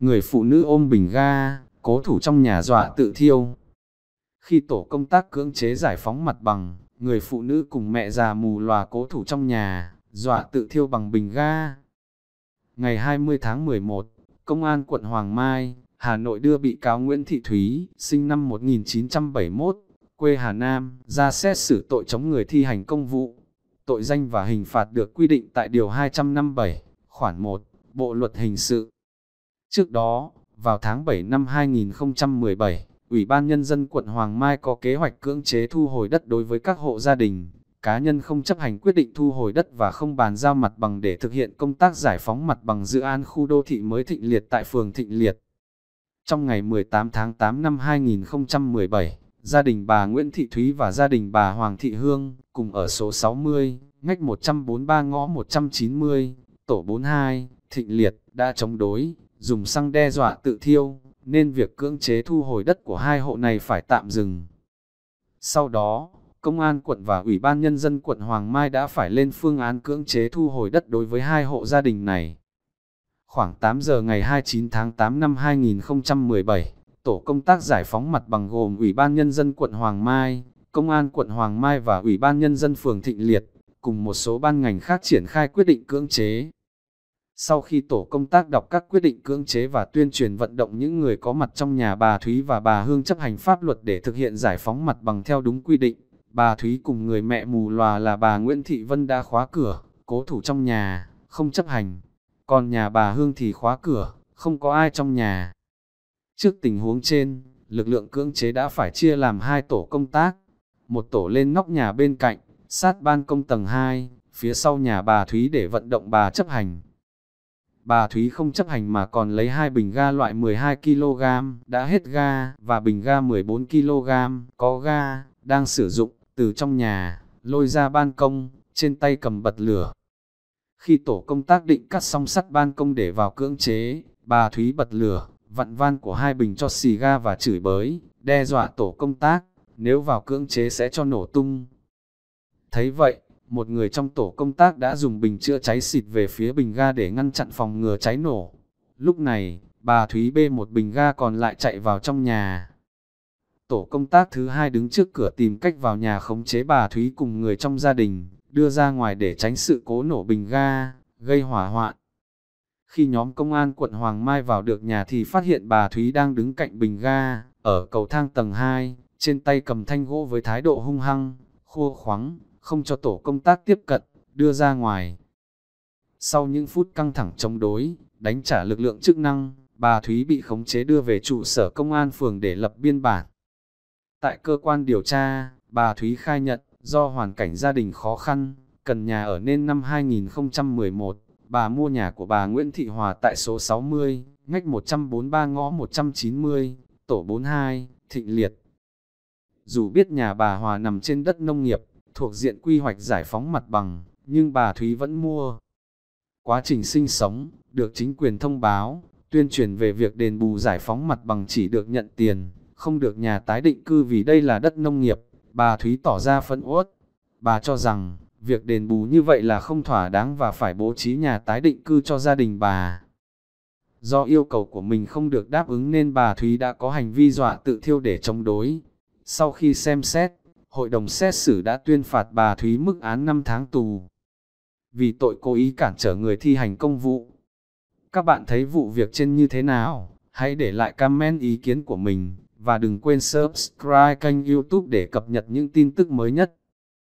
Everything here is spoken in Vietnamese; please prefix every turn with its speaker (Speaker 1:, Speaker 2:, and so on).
Speaker 1: người phụ nữ ôm bình ga, cố thủ trong nhà dọa tự thiêu. Khi tổ công tác cưỡng chế giải phóng mặt bằng, người phụ nữ cùng mẹ già mù lòa cố thủ trong nhà, dọa tự thiêu bằng bình ga. Ngày 20 tháng 11, Công an quận Hoàng Mai, Hà Nội đưa bị cáo Nguyễn Thị Thúy, sinh năm 1971, quê Hà Nam, ra xét xử tội chống người thi hành công vụ. Tội danh và hình phạt được quy định tại Điều 257, khoản 1, Bộ Luật Hình sự. Trước đó, vào tháng 7 năm 2017, Ủy ban Nhân dân quận Hoàng Mai có kế hoạch cưỡng chế thu hồi đất đối với các hộ gia đình, cá nhân không chấp hành quyết định thu hồi đất và không bàn giao mặt bằng để thực hiện công tác giải phóng mặt bằng dự án khu đô thị mới Thịnh Liệt tại phường Thịnh Liệt. Trong ngày 18 tháng 8 năm 2017, gia đình bà Nguyễn Thị Thúy và gia đình bà Hoàng Thị Hương cùng ở số 60, ngách 143 ngõ 190, tổ 42, Thịnh Liệt đã chống đối, dùng xăng đe dọa tự thiêu, nên việc cưỡng chế thu hồi đất của hai hộ này phải tạm dừng. Sau đó, Công an quận và Ủy ban Nhân dân quận Hoàng Mai đã phải lên phương án cưỡng chế thu hồi đất đối với hai hộ gia đình này. Khoảng 8 giờ ngày 29 tháng 8 năm 2017, Tổ công tác giải phóng mặt bằng gồm Ủy ban Nhân dân quận Hoàng Mai, Công an quận Hoàng Mai và Ủy ban Nhân dân phường Thịnh Liệt, cùng một số ban ngành khác triển khai quyết định cưỡng chế, sau khi tổ công tác đọc các quyết định cưỡng chế và tuyên truyền vận động những người có mặt trong nhà bà Thúy và bà Hương chấp hành pháp luật để thực hiện giải phóng mặt bằng theo đúng quy định, bà Thúy cùng người mẹ mù lòa là bà Nguyễn Thị Vân đã khóa cửa, cố thủ trong nhà, không chấp hành. Còn nhà bà Hương thì khóa cửa, không có ai trong nhà. Trước tình huống trên, lực lượng cưỡng chế đã phải chia làm hai tổ công tác. Một tổ lên nóc nhà bên cạnh, sát ban công tầng 2, phía sau nhà bà Thúy để vận động bà chấp hành Bà Thúy không chấp hành mà còn lấy hai bình ga loại 12kg, đã hết ga, và bình ga 14kg, có ga, đang sử dụng, từ trong nhà, lôi ra ban công, trên tay cầm bật lửa. Khi tổ công tác định cắt song sắt ban công để vào cưỡng chế, bà Thúy bật lửa, vặn van của hai bình cho xì ga và chửi bới, đe dọa tổ công tác, nếu vào cưỡng chế sẽ cho nổ tung. Thấy vậy, một người trong tổ công tác đã dùng bình chữa cháy xịt về phía bình ga để ngăn chặn phòng ngừa cháy nổ. Lúc này, bà Thúy bê một bình ga còn lại chạy vào trong nhà. Tổ công tác thứ hai đứng trước cửa tìm cách vào nhà khống chế bà Thúy cùng người trong gia đình, đưa ra ngoài để tránh sự cố nổ bình ga, gây hỏa hoạn. Khi nhóm công an quận Hoàng Mai vào được nhà thì phát hiện bà Thúy đang đứng cạnh bình ga, ở cầu thang tầng 2, trên tay cầm thanh gỗ với thái độ hung hăng, khua khoắng, không cho tổ công tác tiếp cận, đưa ra ngoài. Sau những phút căng thẳng chống đối, đánh trả lực lượng chức năng, bà Thúy bị khống chế đưa về trụ sở công an phường để lập biên bản. Tại cơ quan điều tra, bà Thúy khai nhận, do hoàn cảnh gia đình khó khăn, cần nhà ở nên năm 2011, bà mua nhà của bà Nguyễn Thị Hòa tại số 60, ngách 143 ngõ 190, tổ 42, Thịnh Liệt. Dù biết nhà bà Hòa nằm trên đất nông nghiệp, thuộc diện quy hoạch giải phóng mặt bằng, nhưng bà Thúy vẫn mua. Quá trình sinh sống, được chính quyền thông báo, tuyên truyền về việc đền bù giải phóng mặt bằng chỉ được nhận tiền, không được nhà tái định cư vì đây là đất nông nghiệp, bà Thúy tỏ ra phẫn uất. Bà cho rằng, việc đền bù như vậy là không thỏa đáng và phải bố trí nhà tái định cư cho gia đình bà. Do yêu cầu của mình không được đáp ứng nên bà Thúy đã có hành vi dọa tự thiêu để chống đối. Sau khi xem xét, hội đồng xét xử đã tuyên phạt bà Thúy mức án 5 tháng tù. Vì tội cố ý cản trở người thi hành công vụ. Các bạn thấy vụ việc trên như thế nào? Hãy để lại comment ý kiến của mình, và đừng quên subscribe kênh youtube để cập nhật những tin tức mới nhất.